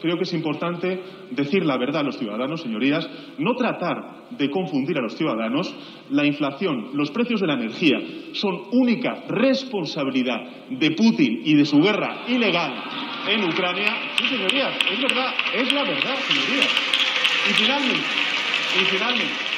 Creo que es importante decir la verdad a los ciudadanos, señorías, no tratar de confundir a los ciudadanos. La inflación, los precios de la energía son única responsabilidad de Putin y de su guerra ilegal en Ucrania. Sí, señorías, es verdad, es la verdad, señorías. Y finalmente, y finalmente,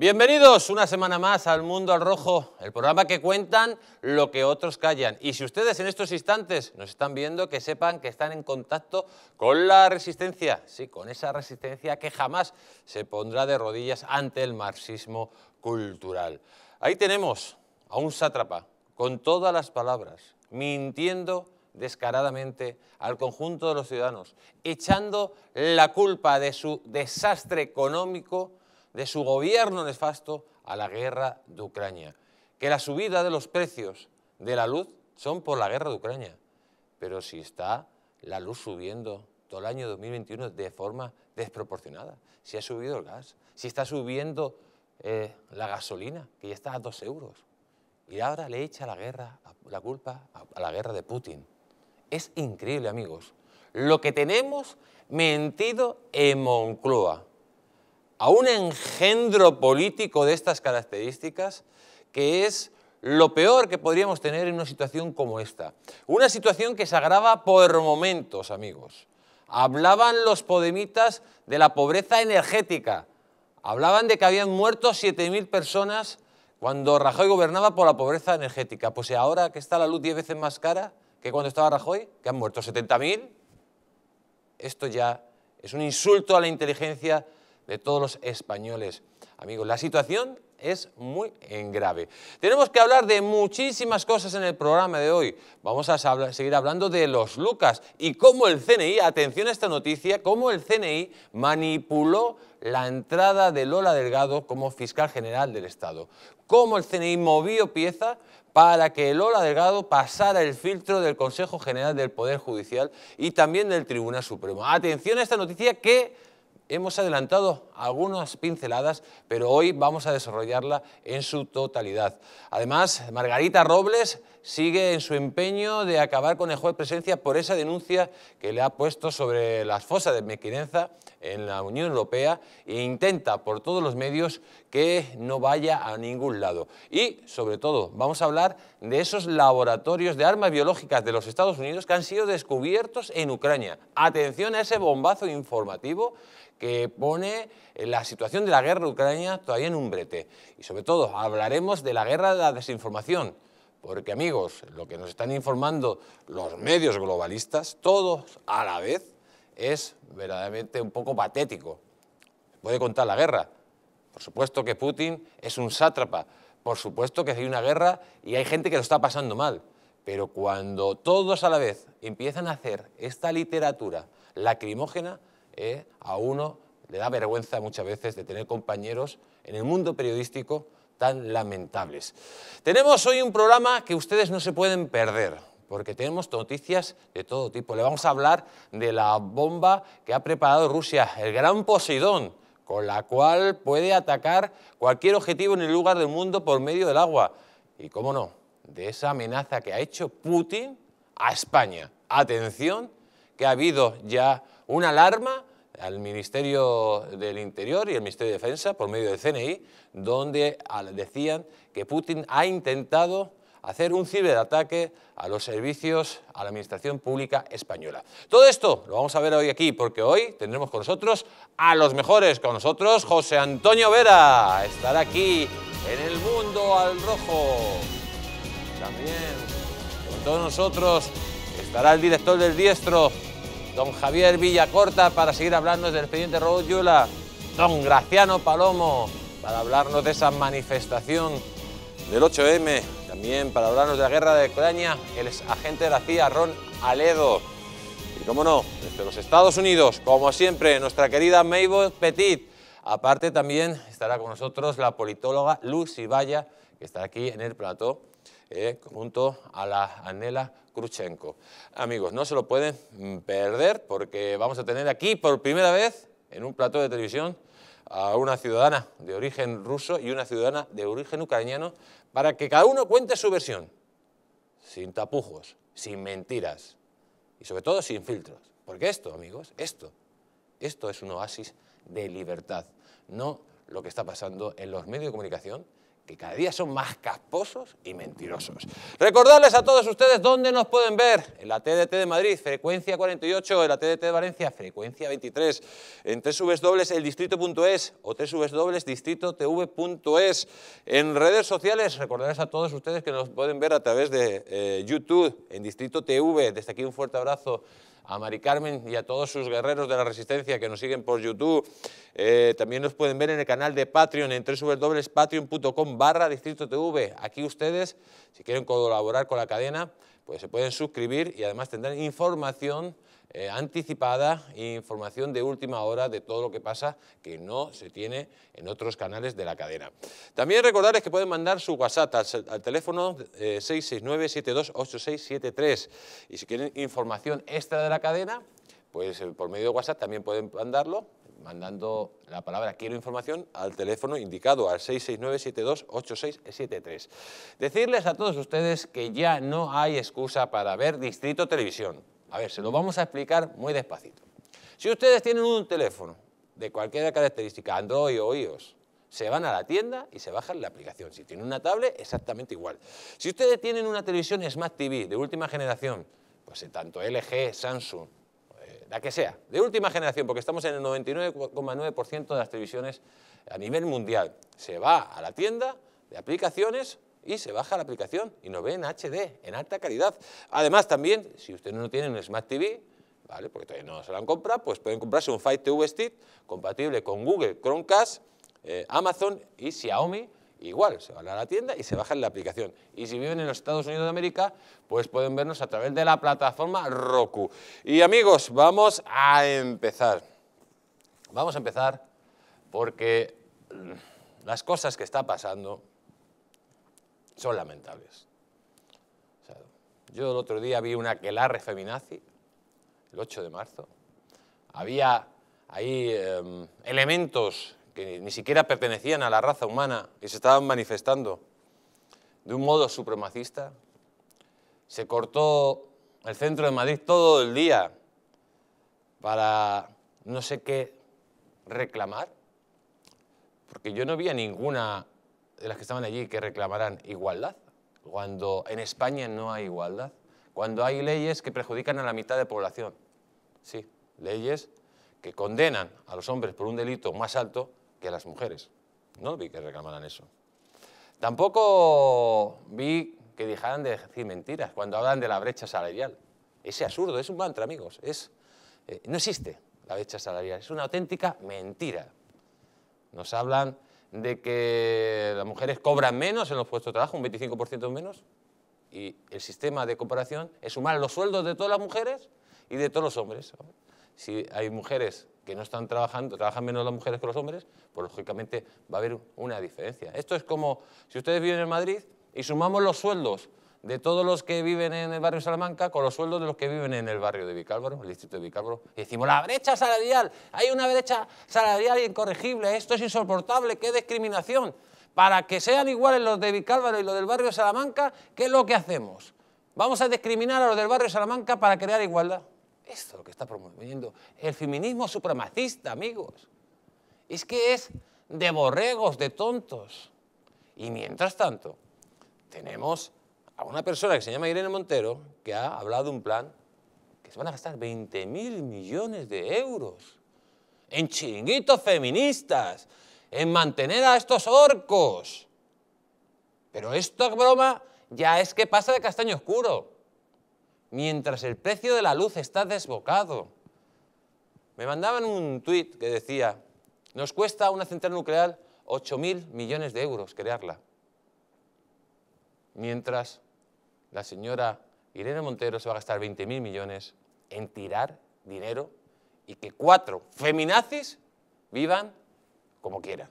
Bienvenidos una semana más al Mundo al Rojo, el programa que cuentan lo que otros callan. Y si ustedes en estos instantes nos están viendo, que sepan que están en contacto con la resistencia, sí, con esa resistencia que jamás se pondrá de rodillas ante el marxismo cultural. Ahí tenemos a un sátrapa con todas las palabras, mintiendo descaradamente al conjunto de los ciudadanos, echando la culpa de su desastre económico de su gobierno nefasto a la guerra de Ucrania. Que la subida de los precios de la luz son por la guerra de Ucrania. Pero si está la luz subiendo todo el año 2021 de forma desproporcionada, si ha subido el gas, si está subiendo eh, la gasolina, que ya está a dos euros, y ahora le echa la, guerra, la culpa a la guerra de Putin. Es increíble, amigos, lo que tenemos mentido en Moncloa a un engendro político de estas características que es lo peor que podríamos tener en una situación como esta. Una situación que se agrava por momentos, amigos. Hablaban los podemitas de la pobreza energética. Hablaban de que habían muerto 7.000 personas cuando Rajoy gobernaba por la pobreza energética. Pues ahora que está la luz 10 veces más cara que cuando estaba Rajoy, que han muerto 70.000, esto ya es un insulto a la inteligencia de todos los españoles. Amigos, la situación es muy en grave. Tenemos que hablar de muchísimas cosas en el programa de hoy. Vamos a seguir hablando de los Lucas y cómo el CNI, atención a esta noticia, cómo el CNI manipuló la entrada de Lola Delgado como fiscal general del Estado. Cómo el CNI movió pieza para que Lola Delgado pasara el filtro del Consejo General del Poder Judicial y también del Tribunal Supremo. Atención a esta noticia que hemos adelantado algunas pinceladas, pero hoy vamos a desarrollarla en su totalidad. Además, Margarita Robles sigue en su empeño de acabar con el juez presencia por esa denuncia que le ha puesto sobre las fosas de Mequinenza en la Unión Europea e intenta por todos los medios que no vaya a ningún lado. Y, sobre todo, vamos a hablar de esos laboratorios de armas biológicas de los Estados Unidos que han sido descubiertos en Ucrania. Atención a ese bombazo informativo que pone eh, la situación de la guerra de Ucrania todavía en un brete. Y sobre todo hablaremos de la guerra de la desinformación, porque amigos, lo que nos están informando los medios globalistas, todos a la vez, es verdaderamente un poco patético. Puede contar la guerra. Por supuesto que Putin es un sátrapa, por supuesto que hay una guerra y hay gente que lo está pasando mal. Pero cuando todos a la vez empiezan a hacer esta literatura lacrimógena, ¿eh? a uno le da vergüenza muchas veces de tener compañeros en el mundo periodístico tan lamentables. Tenemos hoy un programa que ustedes no se pueden perder, porque tenemos noticias de todo tipo. Le vamos a hablar de la bomba que ha preparado Rusia, el gran Poseidón, con la cual puede atacar cualquier objetivo en el lugar del mundo por medio del agua. Y cómo no, de esa amenaza que ha hecho Putin a España. Atención, que ha habido ya una alarma al Ministerio del Interior y al Ministerio de Defensa por medio del CNI, donde decían que Putin ha intentado hacer un ciberataque a los servicios, a la Administración Pública Española. Todo esto lo vamos a ver hoy aquí, porque hoy tendremos con nosotros a los mejores, con nosotros José Antonio Vera, estará aquí en el mundo al rojo. También con todos nosotros estará el director del diestro, don Javier Villacorta para seguir hablando del expediente Yula. don Graciano Palomo para hablarnos de esa manifestación del 8M, también para hablarnos de la guerra de Ucrania, el agente de la CIA Ron Aledo. Y cómo no, desde los Estados Unidos, como siempre, nuestra querida Mabel Petit. Aparte también estará con nosotros la politóloga Lucy Valla, que está aquí en el plató eh, junto a la Anela Kruchenko. Amigos, no se lo pueden mm, perder porque vamos a tener aquí por primera vez en un plato de televisión a una ciudadana de origen ruso y una ciudadana de origen ucraniano para que cada uno cuente su versión, sin tapujos, sin mentiras y sobre todo sin filtros. Porque esto, amigos, esto, esto es un oasis de libertad, no lo que está pasando en los medios de comunicación que cada día son más casposos y mentirosos. Recordarles a todos ustedes dónde nos pueden ver. En la TDT de Madrid, frecuencia 48, en la TDT de Valencia, frecuencia 23, en www.eldistrito.es o www.distritotv.es. En redes sociales, recordarles a todos ustedes que nos pueden ver a través de eh, YouTube, en Distrito TV. Desde aquí un fuerte abrazo a Mari Carmen y a todos sus guerreros de la resistencia que nos siguen por YouTube. Eh, también nos pueden ver en el canal de Patreon, en www.patreon.com barra Distrito TV. Aquí ustedes, si quieren colaborar con la cadena, pues se pueden suscribir y además tendrán información eh, anticipada información de última hora de todo lo que pasa que no se tiene en otros canales de la cadena. También recordarles que pueden mandar su WhatsApp al, teléfono 669-728673 eh, y si quieren información extra de la cadena, pues eh, por medio de WhatsApp también pueden mandarlo mandando la palabra quiero información al teléfono indicado al 669-728673. Decirles a todos ustedes que ya no hay excusa para ver Distrito Televisión. A ver, se lo vamos a explicar muy despacito. Si ustedes tienen un teléfono de cualquier característica, Android o iOS, se van a la tienda y se bajan la aplicación. Si tienen una tablet, exactamente igual. Si ustedes tienen una televisión Smart TV de última generación, pues en eh, tanto LG, Samsung, eh, la que sea, de última generación, porque estamos en el 99,9% de las televisiones a nivel mundial, se va a la tienda de aplicaciones, y se baja la aplicación y nos ven en HD, en alta calidad. Además también, si ustedes no tienen un Smart TV, ¿vale? porque todavía no se la han comprado, pues pueden comprarse un Fire TV Stick compatible con Google Chromecast, eh, Amazon y Xiaomi, igual, se van a la tienda y se baja la aplicación. Y si viven en los Estados Unidos de América, pues pueden vernos a través de la plataforma Roku. Y amigos, vamos a empezar. Vamos a empezar porque las cosas que está pasando son lamentables. yo el otro día vi una aquelarre feminazi, el 8 de marzo. Había ahí em, elementos que ni siquiera pertenecían a la raza humana y se estaban manifestando de un modo supremacista. Se cortó el centro de Madrid todo el día para no sé qué reclamar, porque yo no vi a ninguna de las que estaban allí que reclamarán igualdad, cuando en España no hay igualdad, cuando hay leyes que perjudican a la mitad de la población. Sí, leyes que condenan a los hombres por un delito más alto que a las mujeres. No vi que reclamaran eso. Tampoco vi que dejaran de decir mentiras cuando hablan de la brecha salarial. ese absurdo, es un mantra, amigos. Es, eh, no existe la brecha salarial, es una auténtica mentira. Nos hablan de que las mujeres cobran menos en los puestos de trabajo, un 25% menos, y el sistema de comparación es sumar los sueldos de todas las mujeres y de todos los hombres. Si hay mujeres que no están trabajando, trabajan menos las mujeres que los hombres, pues lógicamente va a haber una diferencia. Esto es como si ustedes viven en Madrid y sumamos los sueldos de todos los que viven en el barrio Salamanca con los sueldos de los que viven en el barrio de Vicálvaro, el distrito de Vicálvaro. Y decimos, la brecha salarial, hay una brecha salarial incorregible, esto es insoportable, qué discriminación. Para que sean iguales los de Vicálvaro y los del barrio Salamanca, ¿qué es lo que hacemos? Vamos a discriminar a los del barrio Salamanca para crear igualdad. Esto es lo que está promoviendo el feminismo supremacista, amigos. Es que es de borregos, de tontos. Y mientras tanto, tenemos a una persona que se llama Irene Montero, que ha hablado de un plan que se van a gastar 20.000 millones de euros en chinguitos feministas, en mantener a estos orcos. Pero esta broma ya es que pasa de castaño oscuro. Mientras el precio de la luz está desbocado. Me mandaban un tuit que decía, nos cuesta una central nuclear 8.000 millones de euros crearla. Mientras la señora Irene Montero se va a gastar 20.000 millones en tirar dinero y que cuatro feminazis vivan como quieran.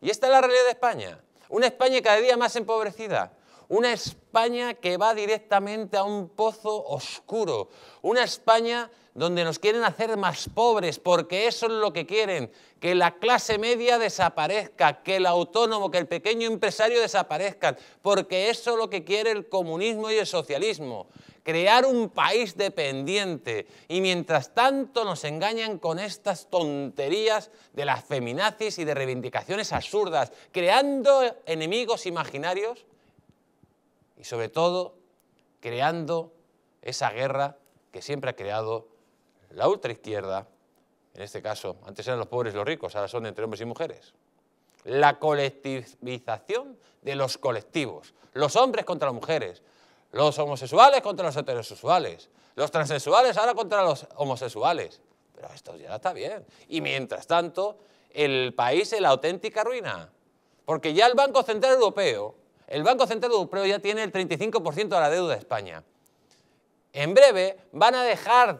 Y esta es la realidad de España. Una España cada día más empobrecida. Una España que va directamente a un pozo oscuro. Una España donde nos quieren hacer más pobres, porque eso es lo que quieren, que la clase media desaparezca, que el autónomo, que el pequeño empresario desaparezcan, porque eso es lo que quiere el comunismo y el socialismo, crear un país dependiente. Y mientras tanto nos engañan con estas tonterías de las feminazis y de reivindicaciones absurdas, creando enemigos imaginarios y sobre todo creando esa guerra que siempre ha creado la ultraizquierda, en este caso, antes eran los pobres los ricos, ahora son entre hombres y mujeres. La colectivización de los colectivos, los hombres contra las mujeres, los homosexuales contra los heterosexuales, los transexuales ahora contra los homosexuales. Pero esto ya está bien. Y mientras tanto, el país es la auténtica ruina. Porque ya el Banco Central Europeo, el Banco Central Europeo ya tiene el 35% de la deuda de España. En breve van a dejar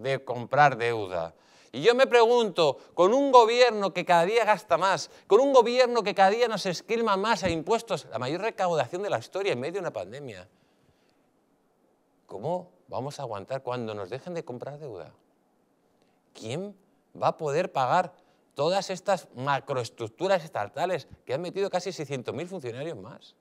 de comprar deuda. Y yo me pregunto, con un gobierno que cada día gasta más, con un gobierno que cada día nos esquilma más a impuestos, la mayor recaudación de la historia en medio de una pandemia, ¿cómo vamos a aguantar cuando nos dejen de comprar deuda? ¿Quién va a poder pagar todas estas macroestructuras estatales que han metido casi 600.000 funcionarios más?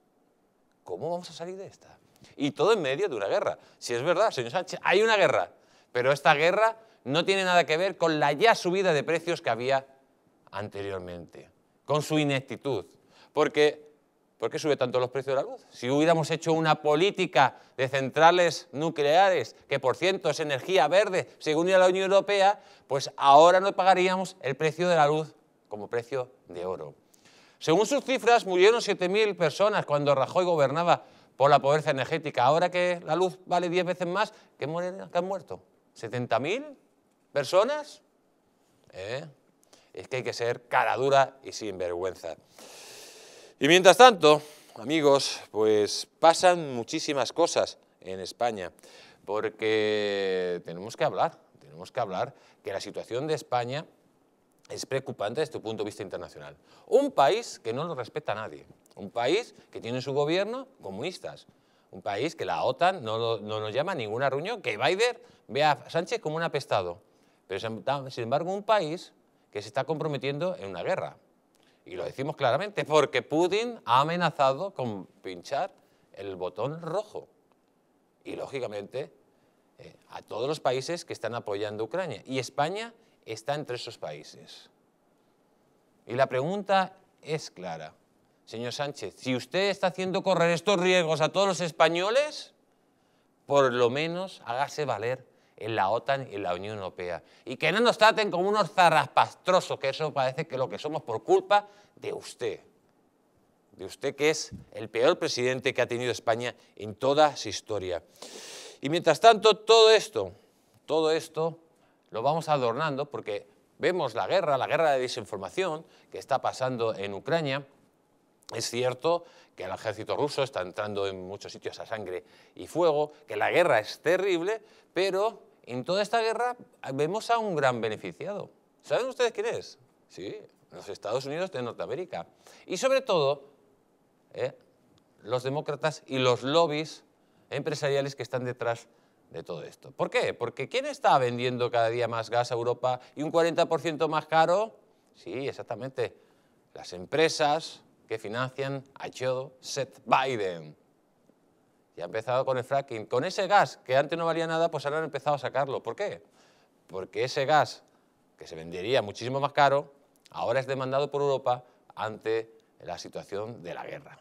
¿Cómo vamos a salir de esta? Y todo en medio de una guerra. Si es verdad, señor Sánchez, hay una guerra. Pero esta guerra no tiene nada que ver con la ya subida de precios que había anteriormente, con su ineptitud. Porque, ¿Por qué sube tanto los precios de la luz? Si hubiéramos hecho una política de centrales nucleares, que por cierto es energía verde, según la Unión Europea, pues ahora no pagaríamos el precio de la luz como precio de oro. Según sus cifras, murieron 7.000 personas cuando Rajoy gobernaba por la pobreza energética. Ahora que la luz vale 10 veces más, ¿qué que han muerto? ¿70.000 personas? Eh, es que hay que ser cara dura y sin vergüenza. Y mientras tanto, amigos, pues pasan muchísimas cosas en España, porque tenemos que hablar, tenemos que hablar que la situación de España es preocupante desde un punto de vista internacional. Un país que no lo respeta a nadie, un país que tiene su gobierno comunistas, un país que la OTAN no, nos llama a ninguna reunión, que Biden vea, a Sánchez como un apestado. Pero sin embargo, un país que se está comprometiendo en una guerra. Y lo decimos claramente, porque Putin ha amenazado con pinchar el botón rojo. Y lógicamente, eh, a todos los países que están apoyando a Ucrania. Y España está entre esos países. Y la pregunta es clara señor Sánchez, si usted está haciendo correr estos riesgos a todos los españoles, por lo menos hágase valer en la OTAN y en la Unión Europea. Y que no nos traten como unos zarraspastrosos, que eso parece que lo que somos por culpa de usted. De usted que es el peor presidente que ha tenido España en toda su historia. Y mientras tanto, todo esto, todo esto lo vamos adornando porque vemos la guerra, la guerra de desinformación que está pasando en Ucrania, es cierto que el ejército ruso está entrando en muchos sitios a sangre y fuego, que la guerra es terrible, pero en toda esta guerra vemos a un gran beneficiado. ¿Saben ustedes quién es? Sí, los Estados Unidos de Norteamérica. Y sobre todo, ¿eh? los demócratas y los lobbies empresariales que están detrás de todo esto. ¿Por qué? Porque ¿quién está vendiendo cada día más gas a Europa y un 40% más caro? Sí, exactamente. Las empresas, que financian a Joe Seth Biden. Y ha empezado con el fracking. Con ese gas que antes no valía nada, pues ahora han empezado a sacarlo. ¿Por qué? Porque ese gas, que se vendería muchísimo más caro, ahora es demandado por Europa ante la situación de la guerra.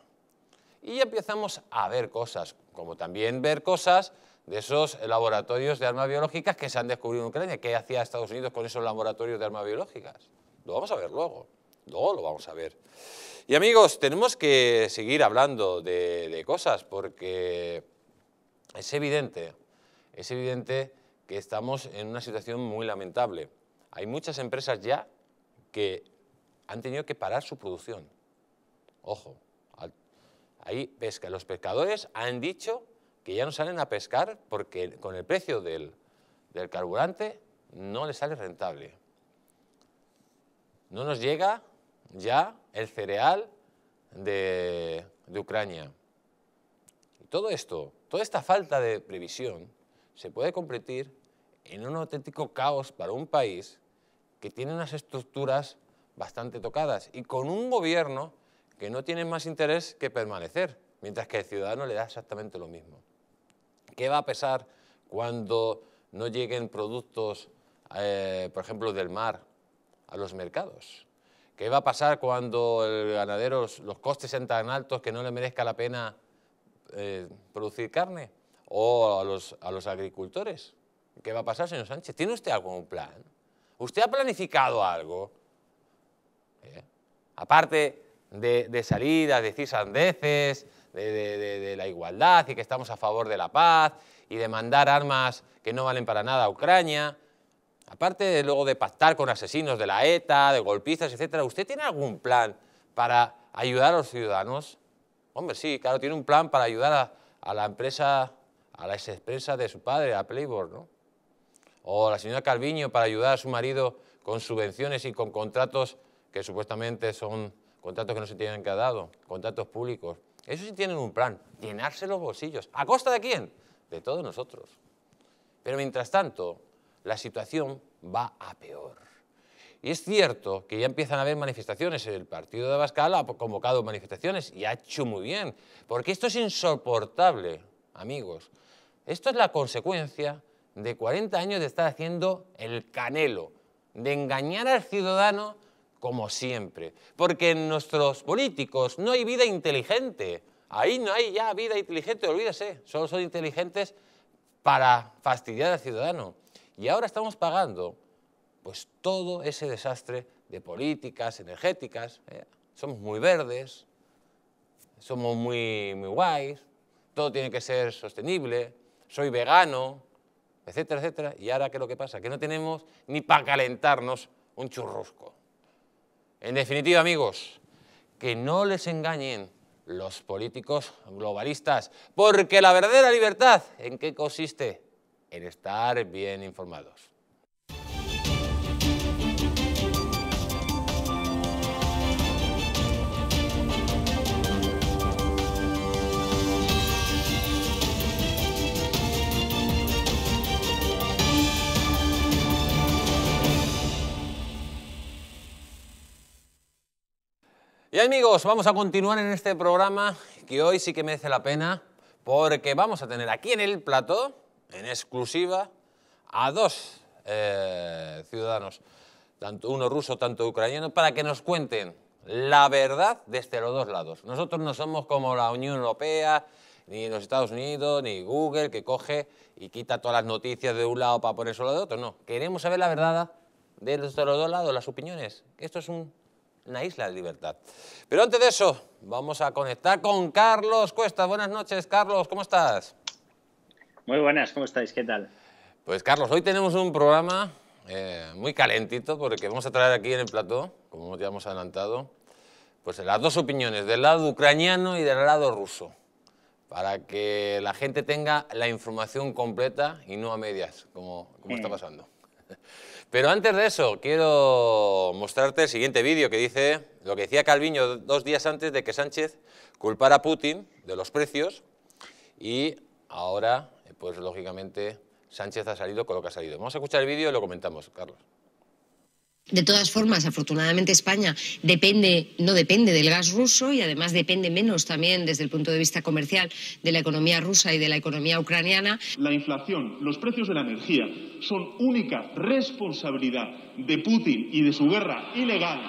Y empezamos a ver cosas, como también ver cosas de esos laboratorios de armas biológicas que se han descubierto en Ucrania. ¿Qué hacía Estados Unidos con esos laboratorios de armas biológicas? Lo vamos a ver luego. Luego lo vamos a ver. Y amigos, tenemos que seguir hablando de, cosas porque es evidente, es evidente que estamos en una situación muy lamentable. Hay muchas empresas ya que han tenido que parar su producción. Ojo, ahí pesca. Los pescadores han dicho que ya no salen a pescar porque con el precio del, del carburante no les sale rentable. No nos llega ya el cereal de, Ucrania. Y todo esto, toda esta falta de previsión, se puede convertir en un auténtico caos para un país que tiene unas estructuras bastante tocadas y con un gobierno que no tiene más interés que permanecer, mientras que el ciudadano le da exactamente lo mismo. ¿Qué va a pesar cuando no lleguen productos, eh, por ejemplo, del mar a los mercados? ¿Qué va a pasar cuando el ganadero los costes sean tan altos que no le merezca la pena eh, producir carne? ¿O a los, agricultores? ¿Qué va a pasar, señor Sánchez? ¿Tiene usted algún plan? ¿Usted ha planificado algo? ¿Eh? Aparte de, de salidas, de decir sandeces, de, de, la igualdad y que estamos a favor de la paz y de mandar armas que no valen para nada a Ucrania aparte de luego de pactar con asesinos de la ETA, de golpistas, etcétera, ¿usted tiene algún plan para ayudar a los ciudadanos? Hombre, sí, claro, tiene un plan para ayudar a, la empresa, a la expresa de su padre, a Playboy, ¿no? O la señora Calviño para ayudar a su marido con subvenciones y con contratos que supuestamente son contratos que no se tienen que dado, contratos públicos. Eso sí tienen un plan, llenarse los bolsillos. ¿A costa de quién? De todos nosotros. Pero mientras tanto, la situación va a peor. Y es cierto que ya empiezan a haber manifestaciones. El partido de Abascal ha convocado manifestaciones y ha hecho muy bien. Porque esto es insoportable, amigos. Esto es la consecuencia de 40 años de estar haciendo el canelo, de engañar al ciudadano como siempre. Porque en nuestros políticos no hay vida inteligente. Ahí no hay ya vida inteligente, olvídese. Solo son inteligentes para fastidiar al ciudadano. Y ahora estamos pagando pues todo ese desastre de políticas energéticas. ¿eh? Somos muy verdes, somos muy, muy guays, todo tiene que ser sostenible, soy vegano, etcétera, etcétera. Y ahora, ¿qué es lo que pasa? Que no tenemos ni para calentarnos un churrusco. En definitiva, amigos, que no les engañen los políticos globalistas, porque la verdadera libertad, ¿en qué consiste? en estar bien informados. Y amigos, vamos a continuar en este programa que hoy sí que merece la pena porque vamos a tener aquí en el plato en exclusiva a dos eh, ciudadanos, tanto uno ruso, tanto ucraniano, para que nos cuenten la verdad desde los dos lados. Nosotros no somos como la Unión Europea, ni los Estados Unidos, ni Google, que coge y quita todas las noticias de un lado para poner solo de otro. No, queremos saber la verdad desde los dos lados, las opiniones. Esto es una isla de libertad. Pero antes de eso, vamos a conectar con Carlos Cuesta. Buenas noches, Carlos, ¿cómo estás? Muy buenas, ¿cómo estáis? ¿Qué tal? Pues Carlos, hoy tenemos un programa eh, muy calentito porque vamos a traer aquí en el plató, como ya hemos adelantado, pues las dos opiniones, del lado ucraniano y del lado ruso, para que la gente tenga la información completa y no a medias, como, está mm. pasando. Pero antes de eso, quiero mostrarte el siguiente vídeo que dice lo que decía Calviño dos días antes de que Sánchez culpara a Putin de los precios y ahora pues lógicamente Sánchez ha salido con lo que ha salido. Vamos a escuchar el vídeo y lo comentamos, Carlos. De todas formas, afortunadamente España depende, no depende del gas ruso y además depende menos también desde el punto de vista comercial de la economía rusa y de la economía ucraniana. La inflación, los precios de la energía son única responsabilidad de Putin y de su guerra ilegal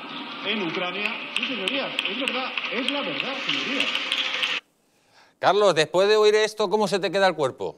en Ucrania. Sí, señorías, es verdad, es la verdad, señorías. Carlos, después de oír esto, ¿cómo se te queda el cuerpo?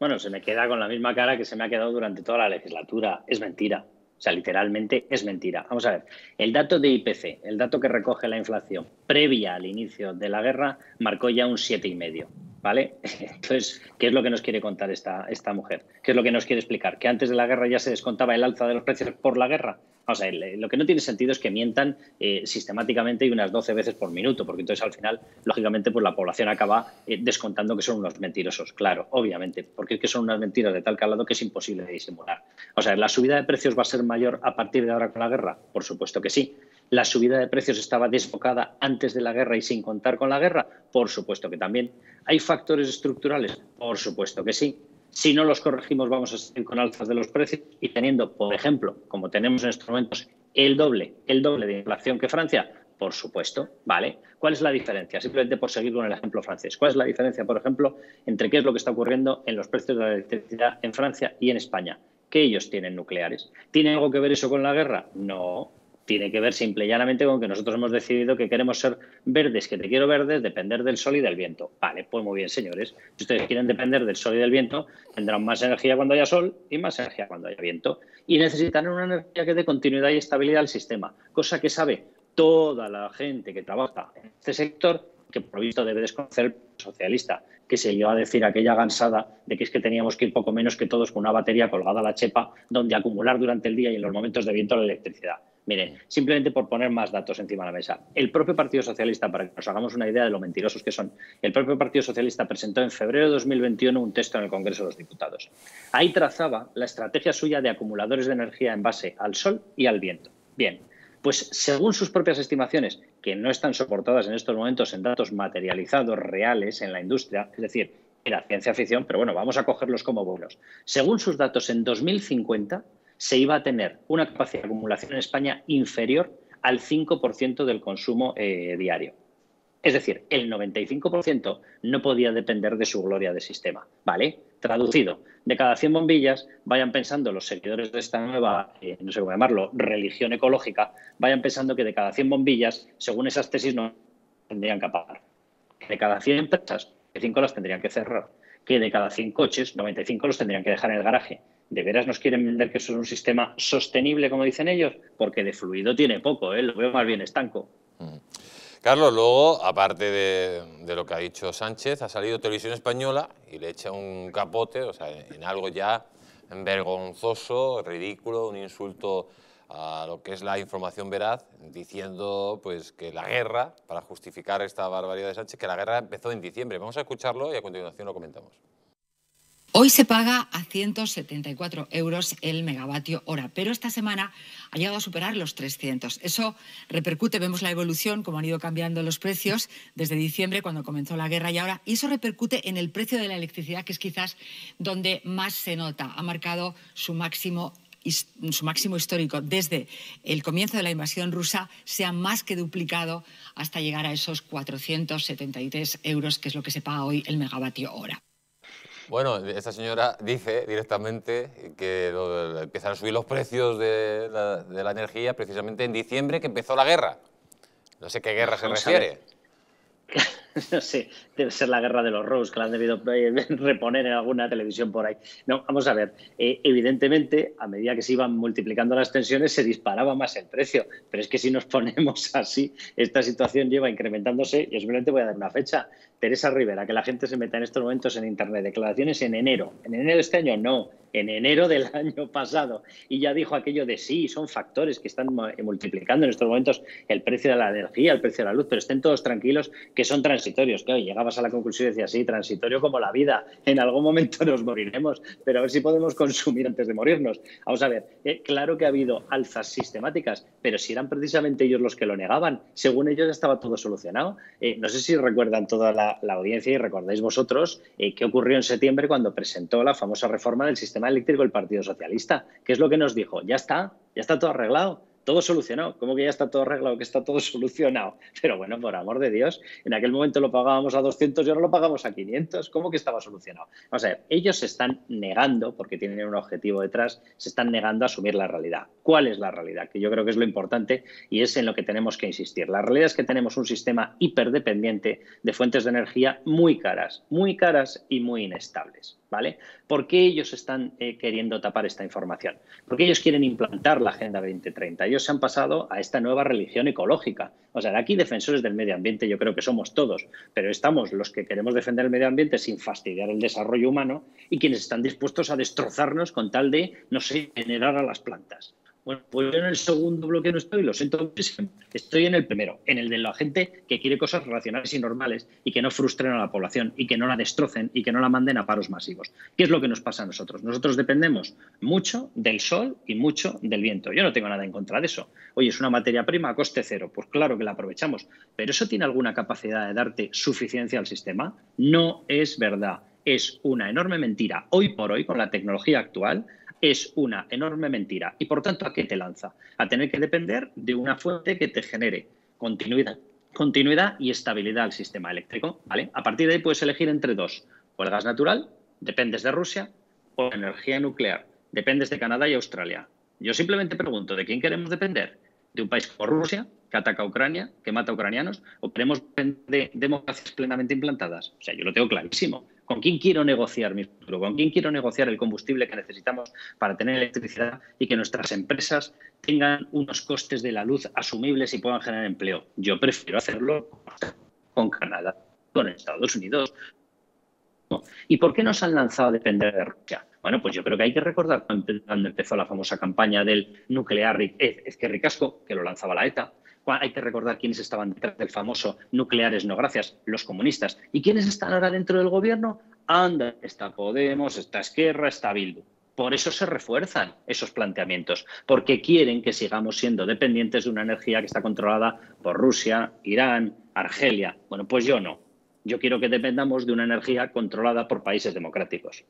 Bueno, se me queda con la misma cara que se me ha quedado durante toda la legislatura. Es mentira. O sea, literalmente es mentira. Vamos a ver, el dato de IPC, el dato que recoge la inflación previa al inicio de la guerra, marcó ya un medio. ¿Vale? Entonces, ¿qué es lo que nos quiere contar esta, esta mujer? ¿Qué es lo que nos quiere explicar? ¿Que antes de la guerra ya se descontaba el alza de los precios por la guerra? O sea, lo que no tiene sentido es que mientan eh, sistemáticamente y unas 12 veces por minuto, porque entonces al final, lógicamente, pues la población acaba eh, descontando que son unos mentirosos, claro, obviamente, porque es que son unas mentiras de tal calado que es imposible de disimular. O sea, ¿la subida de precios va a ser mayor a partir de ahora con la guerra? Por supuesto que sí. ¿La subida de precios estaba desfocada antes de la guerra y sin contar con la guerra? Por supuesto que también. ¿Hay factores estructurales? Por supuesto que sí. Si no los corregimos, vamos a seguir con alzas de los precios y teniendo, por ejemplo, como tenemos en estos momentos, el doble, el doble de inflación que Francia, por supuesto, ¿vale? ¿Cuál es la diferencia? Simplemente por seguir con el ejemplo francés. ¿Cuál es la diferencia, por ejemplo, entre qué es lo que está ocurriendo en los precios de la electricidad en Francia y en España? Que ellos tienen nucleares. ¿Tiene algo que ver eso con la guerra? No tiene que ver simple y llanamente con que nosotros hemos decidido que queremos ser verdes, que te quiero verdes, depender del sol y del viento. Vale, pues muy bien, señores. Si ustedes quieren depender del sol y del viento, tendrán más energía cuando haya sol y más energía cuando haya viento. Y necesitarán una energía que dé continuidad y estabilidad al sistema, cosa que sabe toda la gente que trabaja en este sector, que por visto debe desconocer el socialista, que se iba a decir aquella gansada de que es que teníamos que ir poco menos que todos con una batería colgada a la chepa donde acumular durante el día y en los momentos de viento la electricidad. Mire, simplemente por poner más datos encima de la mesa, el propio Partido Socialista, para que nos hagamos una idea de lo mentirosos que son, el propio Partido Socialista presentó en febrero de 2021 un texto en el Congreso de los Diputados. Ahí trazaba la estrategia suya de acumuladores de energía en base al sol y al viento. Bien, pues según sus propias estimaciones, que no están soportadas en estos momentos en datos materializados reales en la industria, es decir, era ciencia ficción, pero bueno, vamos a cogerlos como buenos. Según sus datos, en 2050 se iba a tener una capacidad de acumulación en España inferior al 5% del consumo eh, diario. Es decir, el 95% no podía depender de su gloria de sistema, ¿vale? Traducido, de cada 100 bombillas, vayan pensando los seguidores de esta nueva, eh, no sé cómo llamarlo, religión ecológica, vayan pensando que de cada 100 bombillas, según esas tesis, no tendrían que apagar. De cada 100 empresas, 95 las tendrían que cerrar. Que de cada 100 coches, 95 los tendrían que dejar en el garaje. ¿De veras nos quieren vender que eso es un sistema sostenible, como dicen ellos? Porque de fluido tiene poco, ¿eh? lo veo más bien estanco. Mm. Carlos, luego, aparte de, lo que ha dicho Sánchez, ha salido Televisión Española y le echa un capote, o sea, en, algo ya vergonzoso, ridículo, un insulto a lo que es la información veraz, diciendo pues que la guerra, para justificar esta barbaridad de Sánchez, que la guerra empezó en diciembre. Vamos a escucharlo y a continuación lo comentamos. Hoy se paga a 174 euros el megavatio hora, pero esta semana ha llegado a superar los 300. Eso repercute, vemos la evolución, cómo han ido cambiando los precios desde diciembre, cuando comenzó la guerra y ahora, y eso repercute en el precio de la electricidad, que es quizás donde más se nota. Ha marcado su máximo su máximo histórico desde el comienzo de la invasión rusa se ha más que duplicado hasta llegar a esos 473 euros, que es lo que se paga hoy el megavatio hora. Bueno, esta señora dice directamente que lo, a subir los precios de la, energía precisamente en diciembre que empezó la guerra. No sé qué guerra se refiere. no sé, debe ser la guerra de los Rose, que la han debido eh, reponer en alguna televisión por ahí. No, vamos a ver, eh, evidentemente, a medida que se iban multiplicando las tensiones, se disparaba más el precio, pero es que si nos ponemos así, esta situación lleva incrementándose, y simplemente voy a dar una fecha, Teresa Rivera, que la gente se meta en estos momentos en Internet, declaraciones en enero, en enero de este año no, en enero del año pasado, y ya dijo aquello de sí, son factores que están eh, multiplicando en estos momentos el precio de la energía, el precio de la luz, pero estén todos tranquilos que son trans transitorios. que hoy llegabas a la conclusión y decías, sí, transitorio como la vida, en algún momento nos moriremos, pero a ver si podemos consumir antes de morirnos. Vamos a ver, eh, claro que ha habido alzas sistemáticas, pero si eran precisamente ellos los que lo negaban, según ellos ya estaba todo solucionado. Eh, no sé si recuerdan toda la, audiencia y recordáis vosotros eh, qué ocurrió en septiembre cuando presentó la famosa reforma del sistema eléctrico el Partido Socialista, que es lo que nos dijo, ya está, ya está todo arreglado todo solucionado. ¿Cómo que ya está todo arreglado? Que está todo solucionado. Pero bueno, por amor de Dios, en aquel momento lo pagábamos a 200 y ahora lo pagamos a 500. ¿Cómo que estaba solucionado? Vamos a ellos se están negando, porque tienen un objetivo detrás, se están negando a asumir la realidad. ¿Cuál es la realidad? Que yo creo que es lo importante y es en lo que tenemos que insistir. La realidad es que tenemos un sistema hiperdependiente de fuentes de energía muy caras, muy caras y muy inestables. ¿Vale? ¿Por qué ellos están eh, queriendo tapar esta información? Porque ellos quieren implantar la Agenda 2030 se han pasado a esta nueva religión ecológica. O sea, aquí defensores del medio ambiente yo creo que somos todos, pero estamos los que queremos defender el medio ambiente sin fastidiar el desarrollo humano y quienes están dispuestos a destrozarnos con tal de, no sé, generar a las plantas. Bueno, pues yo en el segundo bloque no estoy, lo siento Estoy en el primero, en el de la gente que quiere cosas racionales y normales y que no frustren a la población y que no la destrocen y que no la manden a paros masivos. ¿Qué es lo que nos pasa a nosotros? Nosotros dependemos mucho del sol y mucho del viento. Yo no tengo nada en contra de eso. Oye, es una materia prima a coste cero. Pues claro que la aprovechamos. Pero ¿eso tiene alguna capacidad de darte suficiencia al sistema? No es verdad es una enorme mentira. Hoy por hoy, con la tecnología actual, es una enorme mentira. Y por tanto, ¿a qué te lanza? A tener que depender de una fuente que te genere continuidad, continuidad y estabilidad al sistema eléctrico. ¿vale? A partir de ahí puedes elegir entre dos. O el gas natural, dependes de Rusia, o la energía nuclear, dependes de Canadá y Australia. Yo simplemente pregunto, ¿de quién queremos depender? ¿De un país como Rusia, que ataca a Ucrania, que mata a ucranianos? ¿O queremos depender de democracias plenamente implantadas? O sea, yo lo tengo clarísimo. ¿Con quién quiero negociar mi futuro? ¿Con quién quiero negociar el combustible que necesitamos para tener electricidad y que nuestras empresas tengan unos costes de la luz asumibles y puedan generar empleo? Yo prefiero hacerlo con Canadá, con Estados Unidos. ¿Y por qué nos han lanzado a depender de Rusia? Bueno, pues yo creo que hay que recordar cuando empezó la famosa campaña del nuclear, es que que lo lanzaba la ETA, hay que recordar quiénes estaban detrás del famoso nucleares no gracias, los comunistas. ¿Y quiénes están ahora dentro del gobierno? Anda, está Podemos, está Esquerra, está Bildu. Por eso se refuerzan esos planteamientos, porque quieren que sigamos siendo dependientes de una energía que está controlada por Rusia, Irán, Argelia. Bueno, pues yo no. Yo quiero que dependamos de una energía controlada por países democráticos.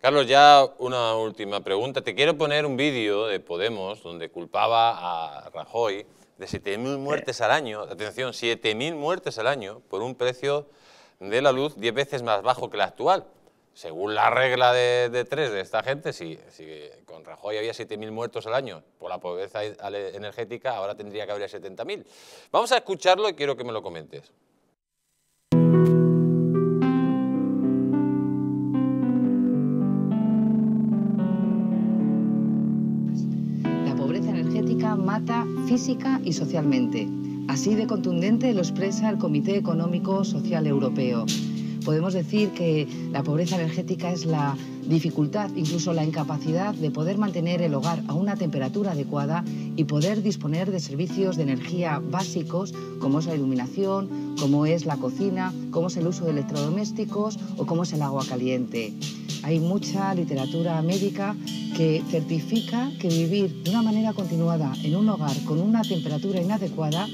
Carlos, ya una última pregunta. Te quiero poner un vídeo de Podemos donde culpaba a Rajoy de 7.000 muertes al año, atención, 7.000 muertes al año por un precio de la luz 10 veces más bajo que la actual. Según la regla de, tres de esta gente, si, si con Rajoy había 7.000 muertos al año por la pobreza e- energética, ahora tendría que haber 70.000. Vamos a escucharlo y quiero que me lo comentes. física y socialmente. Así de contundente lo expresa el Comité Económico Social Europeo. Podemos decir que la pobreza energética es la dificultad, incluso la incapacidad de poder mantener el hogar a una temperatura adecuada y poder disponer de servicios de energía básicos como es la iluminación, como es la cocina, como es el uso de electrodomésticos o como es el agua caliente. Hay mucha literatura médica que certifica que vivir de una manera continuada en un hogar con una temperatura inadecuada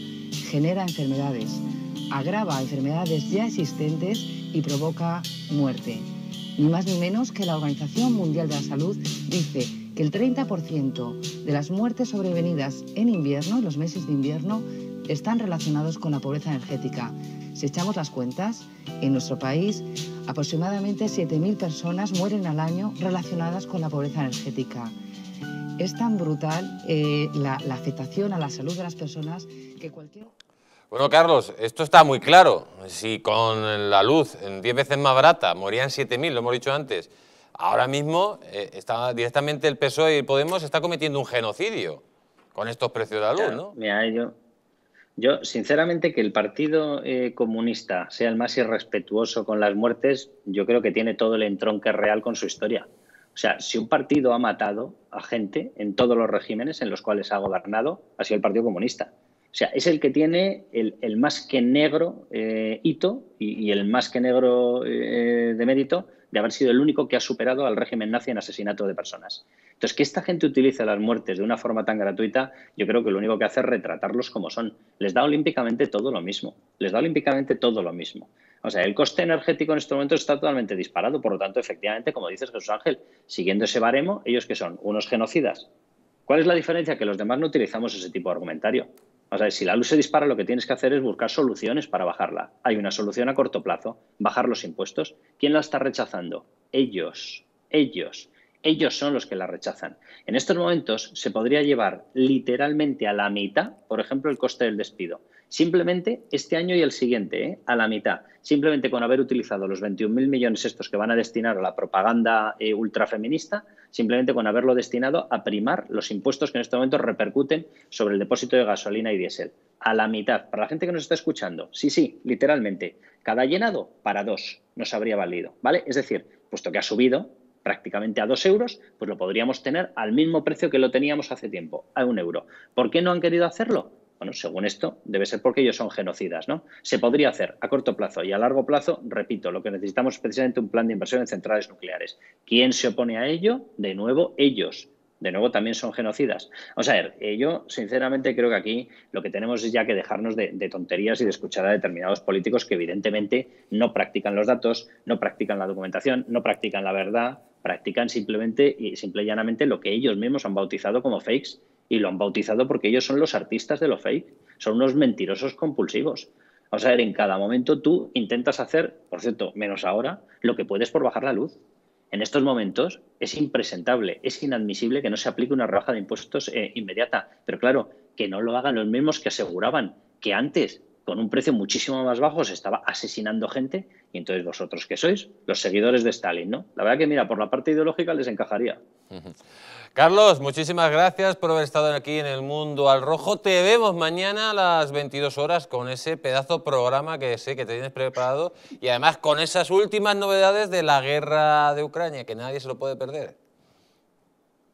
genera enfermedades, agrava enfermedades ya existentes y provoca muerte. Ni más ni menos que la Organización Mundial de la Salud dice que el 30% de las muertes sobrevenidas en invierno, en los meses de invierno, están relacionados con la pobreza energética. Si echamos las cuentas, en nuestro país aproximadamente 7.000 personas mueren al año relacionadas con la pobreza energética. Es tan brutal eh, la, afectación a la salud de las personas que cualquier... Bueno, Carlos, esto está muy claro. Si con la luz 10 veces más barata morían 7.000, lo hemos dicho antes, ahora mismo eh, está directamente el PSOE y Podemos está cometiendo un genocidio con estos precios de la luz, ¿no? Mira, yo, yo, sinceramente, que el Partido eh, Comunista sea el más irrespetuoso con las muertes, yo creo que tiene todo el entronque real con su historia. O sea, si un partido ha matado a gente en todos los regímenes en los cuales ha gobernado, ha sido el Partido Comunista. O sea, es el que tiene el, más que negro eh, hito y, el más que negro eh, de mérito de haber sido el único que ha superado al régimen nazi en asesinato de personas. Entonces, que esta gente utilice las muertes de una forma tan gratuita, yo creo que lo único que hace es retratarlos como son. Les da olímpicamente todo lo mismo. Les da olímpicamente todo lo mismo. O sea, el coste energético en este momento está totalmente disparado. Por lo tanto, efectivamente, como dices Jesús Ángel, siguiendo ese baremo, ellos que son unos genocidas. ¿Cuál es la diferencia? Que los demás no utilizamos ese tipo de argumentario. O sea, si la luz se dispara, lo que tienes que hacer es buscar soluciones para bajarla. Hay una solución a corto plazo, bajar los impuestos. ¿Quién la está rechazando? Ellos, ellos. Ellos son los que la rechazan. En estos momentos se podría llevar literalmente a la mitad, por ejemplo, el coste del despido. Simplemente este año y el siguiente, ¿eh? a la mitad. Simplemente con haber utilizado los 21.000 millones estos que van a destinar a la propaganda eh, ultrafeminista, simplemente con haberlo destinado a primar los impuestos que en este momento repercuten sobre el depósito de gasolina y diésel. A la mitad. Para la gente que nos está escuchando, sí, sí, literalmente. Cada llenado para dos nos habría valido, ¿vale? Es decir, puesto que ha subido, prácticamente a dos euros, pues lo podríamos tener al mismo precio que lo teníamos hace tiempo, a un euro. ¿Por qué no han querido hacerlo? Bueno, según esto, debe ser porque ellos son genocidas, ¿no? Se podría hacer a corto plazo y a largo plazo, repito, lo que necesitamos es precisamente un plan de inversión en centrales nucleares. ¿Quién se opone a ello? De nuevo, ellos de nuevo también son genocidas. Vamos a ver, eh, yo sinceramente creo que aquí lo que tenemos es ya que dejarnos de, de, tonterías y de escuchar a determinados políticos que evidentemente no practican los datos, no practican la documentación, no practican la verdad, practican simplemente y simple y llanamente lo que ellos mismos han bautizado como fakes y lo han bautizado porque ellos son los artistas de lo fake, son unos mentirosos compulsivos. Vamos a ver, en cada momento tú intentas hacer, por cierto, menos ahora, lo que puedes por bajar la luz. En estos momentos es impresentable, es inadmisible que no se aplique una rebaja de impuestos eh, inmediata, pero claro, que no lo hagan los mismos que aseguraban que antes, con un precio muchísimo más bajo, se estaba asesinando gente y entonces vosotros que sois los seguidores de Stalin, ¿no? La verdad que mira, por la parte ideológica les encajaría. Carlos, muchísimas gracias por haber estado aquí en el Mundo al Rojo. Te vemos mañana a las 22 horas con ese pedazo programa que sé que te tienes preparado y además con esas últimas novedades de la guerra de Ucrania, que nadie se lo puede perder.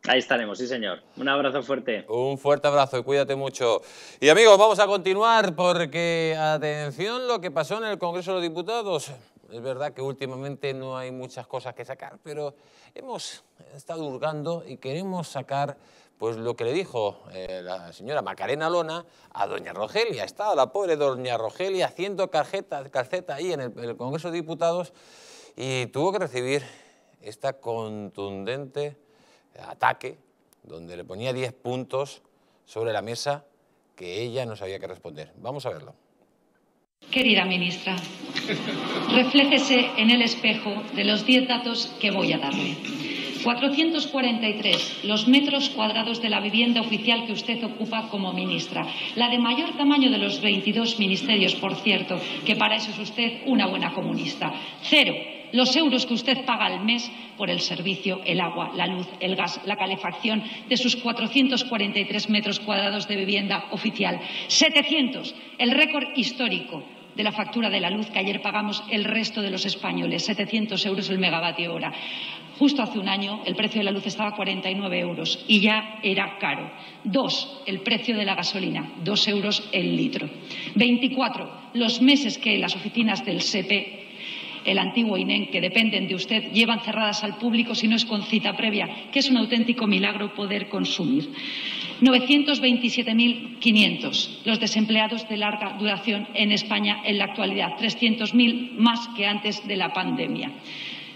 Ahí estaremos, sí señor. Un abrazo fuerte. Un fuerte abrazo y cuídate mucho. Y amigos, vamos a continuar porque, atención, lo que pasó en el Congreso de los Diputados. Es verdad que últimamente no hay muchas cosas que sacar, pero hemos estado hurgando y queremos sacar pues lo que le dijo eh, la señora Macarena Lona a doña Rogelia. Estaba la pobre doña Rogelia haciendo carjeta, calceta ahí en el, en el Congreso de Diputados y tuvo que recibir esta contundente ataque donde le ponía 10 puntos sobre la mesa que ella no sabía qué responder. Vamos a verlo. Querida ministra, refléjese en el espejo de los diez datos que voy a darle. 443 los metros cuadrados de la vivienda oficial que usted ocupa como ministra. La de mayor tamaño de los 22 ministerios, por cierto, que para eso es usted una buena comunista. Cero los euros que usted paga al mes por el servicio, el agua, la luz, el gas, la calefacción de sus 443 metros cuadrados de vivienda oficial. 700, el récord histórico de la factura de la luz que ayer pagamos el resto de los españoles, 700 euros el megavatio hora. Justo hace un año el precio de la luz estaba a 49 euros y ya era caro. Dos, el precio de la gasolina, dos euros el litro. 24, los meses que las oficinas del SEPE el antiguo Inem, que dependen de usted, llevan cerradas al público si no es con cita previa, que es un auténtico milagro poder consumir. 927.500 los desempleados de larga duración en España en la actualidad, 300.000 más que antes de la pandemia.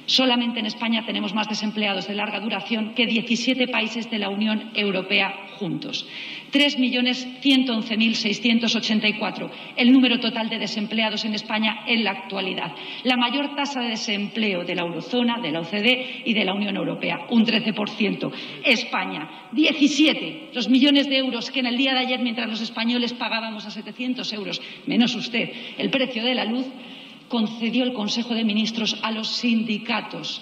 Solamente en España tenemos más desempleados de larga duración que 17 países de la Unión Europea juntos. 3.111.684, el número total de desempleados en España en la actualidad. La mayor tasa de desempleo de la eurozona, de la OCDE y de la Unión Europea, un 13%. España, 17, los millones de euros que en el día de ayer, mientras los españoles pagábamos a 700 euros, menos usted, el precio de la luz, concedió el Consejo de Ministros a los sindicatos.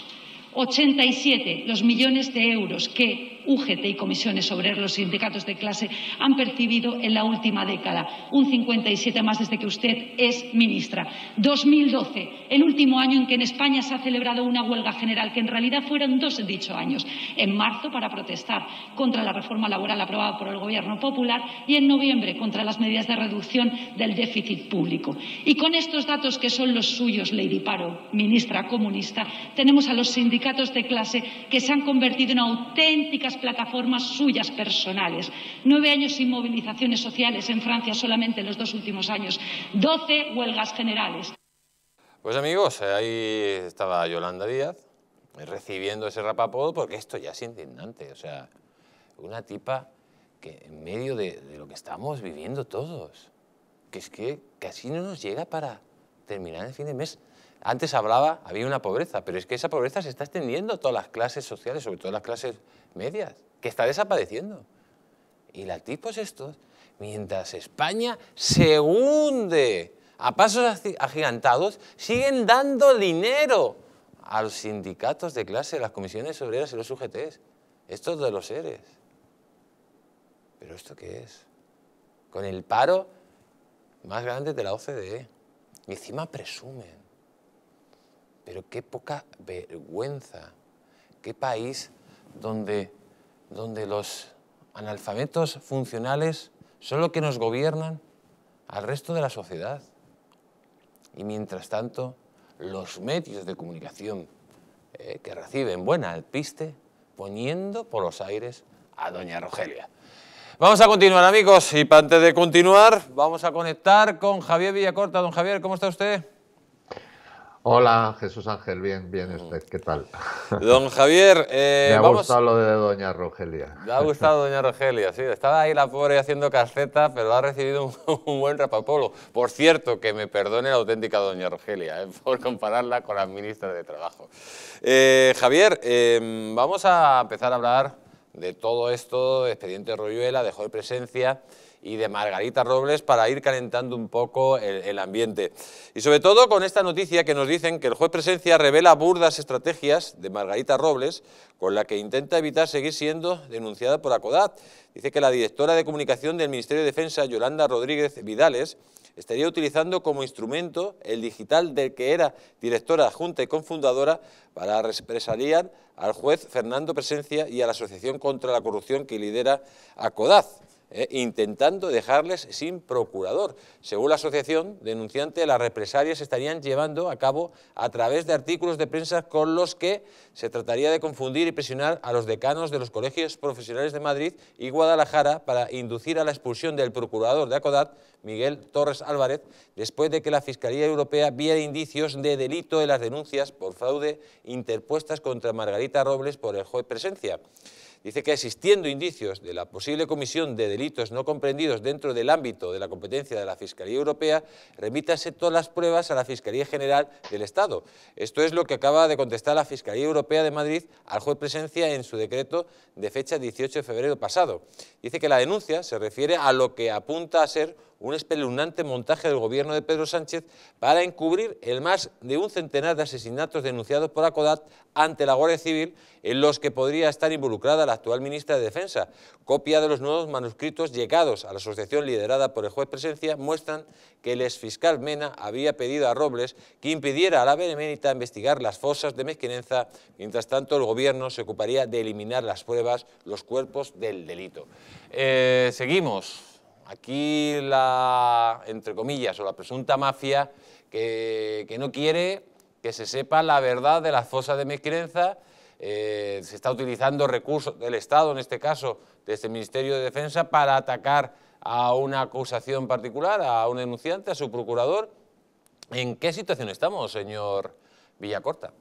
87 los millones de euros que UGT y comisiones sobre los sindicatos de clase, han percibido en la última década, un 57 más desde que usted es ministra. 2012, el último año en que en España se ha celebrado una huelga general, que en realidad fueron dos dichos dicho años. En marzo, para protestar contra la reforma laboral aprobada por el Gobierno Popular y en noviembre contra las medidas de reducción del déficit público. Y con estos datos que son los suyos, Lady Paro, ministra comunista, tenemos a los sindicatos de clase que se han convertido en auténticas plataformas suyas personales. Nueve años sin movilizaciones sociales en Francia solamente en los dos últimos años. Doce huelgas generales. Pues amigos, eh, ahí estaba Yolanda Díaz eh, recibiendo ese rapapodo porque esto ya es indignante. O sea, una tipa que en medio de lo que estamos viviendo todos, que es que casi no nos llega para terminar el fin de mes. Antes hablaba, había una pobreza, pero es que esa pobreza se está extendiendo a todas las clases sociales, sobre todo las clases medias, que está desapareciendo. Y los tipos estos, mientras España se hunde a pasos agigantados, siguen dando dinero a los sindicatos de clase, las comisiones obreras y los UGTs. Esto es de los seres. ¿Pero esto qué es? Con el paro más grande de la OCDE. Y encima presumen pero qué poca vergüenza, qué país donde, donde los analfabetos funcionales son los que nos gobiernan al resto de la sociedad. Y mientras tanto, los medios de comunicación eh, que reciben buena alpiste poniendo por los aires a doña Rogelia. Vamos a continuar, amigos, y antes de continuar, vamos a conectar con Javier Villacorta. Don Javier, ¿cómo está usted? Hola, Jesús Ángel, bien, bien mm. usted, ¿qué tal? Don Javier, eh, me ha gustado lo de doña Rogelia. Me ha gustado doña Rogelia, sí, estaba ahí la pobre haciendo caseta, pero ha recibido un, buen rapapolo. Por cierto, que me perdone la auténtica doña Rogelia, eh, por compararla con la ministra de Trabajo. Eh, Javier, eh, vamos a empezar a hablar de todo esto, expediente Royuela, de de presencia y de Margarita Robles para ir calentando un poco el, ambiente. Y sobre todo con esta noticia que nos dicen que el juez Presencia revela burdas estrategias de Margarita Robles con la que intenta evitar seguir siendo denunciada por ACODAD... Dice que la directora de comunicación del Ministerio de Defensa, Yolanda Rodríguez Vidales, estaría utilizando como instrumento el digital del que era directora adjunta y confundadora para represaliar al juez Fernando Presencia y a la Asociación contra la Corrupción que lidera ACODAZ. Eh, intentando dejarles sin procurador. Según la asociación denunciante, las represalias se estarían llevando a cabo a través de artículos de prensa con los que se trataría de confundir y presionar a los decanos de los colegios profesionales de Madrid y Guadalajara para inducir a la expulsión del procurador de ACODAT, Miguel Torres Álvarez, después de que la Fiscalía Europea viera indicios de delito en las denuncias por fraude interpuestas contra Margarita Robles por el juez Presencia dice que existiendo indicios de la posible comisión de delitos no comprendidos dentro del ámbito de la competencia de la Fiscalía Europea, remítase todas las pruebas a la Fiscalía General del Estado. Esto es lo que acaba de contestar la Fiscalía Europea de Madrid al juez presencia en su decreto de fecha 18 de febrero pasado. Dice que la denuncia se refiere a lo que apunta a ser un espeluznante montaje del gobierno de Pedro Sánchez para encubrir el más de un centenar de asesinatos denunciados por ACODAT ante la Guardia Civil en los que podría estar involucrada la actual ministra de Defensa. Copia de los nuevos manuscritos llegados a la asociación liderada por el juez Presencia muestran que el fiscal Mena había pedido a Robles que impidiera a la Benemérita investigar las fosas de Mezquinenza, mientras tanto el gobierno se ocuparía de eliminar las pruebas, los cuerpos del delito. Eh, seguimos. Aquí la, entre comillas, o la presunta mafia que, no quiere que se sepa la verdad de la fosa de Mezquirenza, eh, se está utilizando recursos del Estado, en este caso, desde el este Ministerio de Defensa, para atacar a una acusación particular, a un denunciante, a su procurador. ¿En qué situación estamos, señor Villacorta?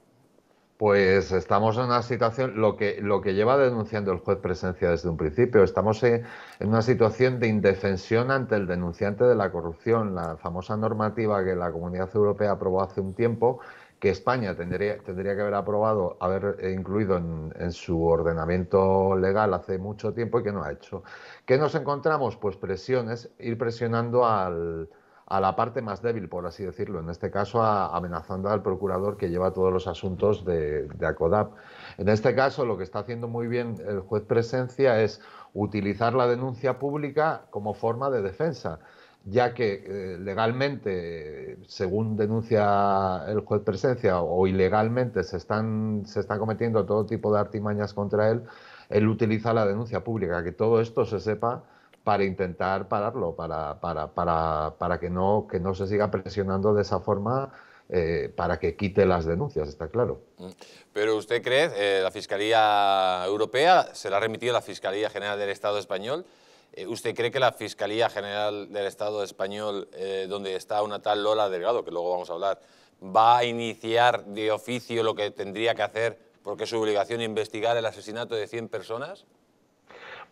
Pues estamos en una situación, lo que, lo que lleva denunciando el juez presencia desde un principio, estamos en, una situación de indefensión ante el denunciante de la corrupción, la famosa normativa que la Comunidad Europea aprobó hace un tiempo, que España tendría, tendría que haber aprobado, haber incluido en, en su ordenamiento legal hace mucho tiempo y que no ha hecho. ¿Qué nos encontramos? Pues presiones, ir presionando al, a la parte más débil, por así decirlo, en este caso amenazando al procurador que lleva todos los asuntos de, ACODAP. En este caso, lo que está haciendo muy bien el juez presencia es utilizar la denuncia pública como forma de defensa ya que eh, legalmente, según denuncia el juez presencia, o ilegalmente se están, se están cometiendo todo tipo de artimañas contra él, él utiliza la denuncia pública, que todo esto se sepa para intentar pararlo, para, para, que, no, que no se siga presionando de esa forma eh, para que quite las denuncias, está claro. Mm. Pero usted cree, eh, la Fiscalía Europea se la ha remitido a la Fiscalía General del Estado Español. Eh, ¿Usted cree que la Fiscalía General del Estado Español, donde está una tal Lola Delgado, que luego vamos a hablar, va a iniciar de oficio lo que tendría que hacer porque es su obligación investigar el asesinato de 100 personas?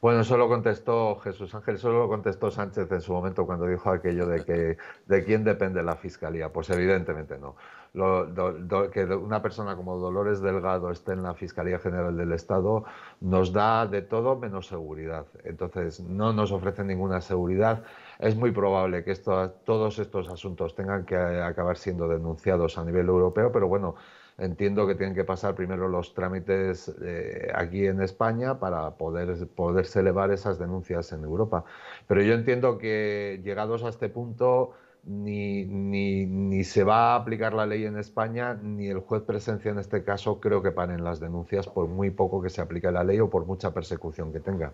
Bueno, eso contestó Jesús Ángel, solo contestó Sánchez en su momento cuando dijo aquello de que de quién depende la fiscalía. Pues evidentemente no. Lo, que una persona como Dolores Delgado esté en la Fiscalía General del Estado nos da de todo menos seguridad. Entonces, no nos ofrece ninguna seguridad. Es muy probable que esto, todos estos asuntos tengan que acabar siendo denunciados a nivel europeo, pero bueno, Entiendo que tienen que pasar primero los trámites eh, aquí en España para poder, poderse elevar esas denuncias en Europa. Pero yo entiendo que llegados a este punto... Ni, ni, se va a aplicar la ley en España, ni el juez presencia en este caso creo que paren las denuncias por muy poco que se aplique la ley o por mucha persecución que tenga.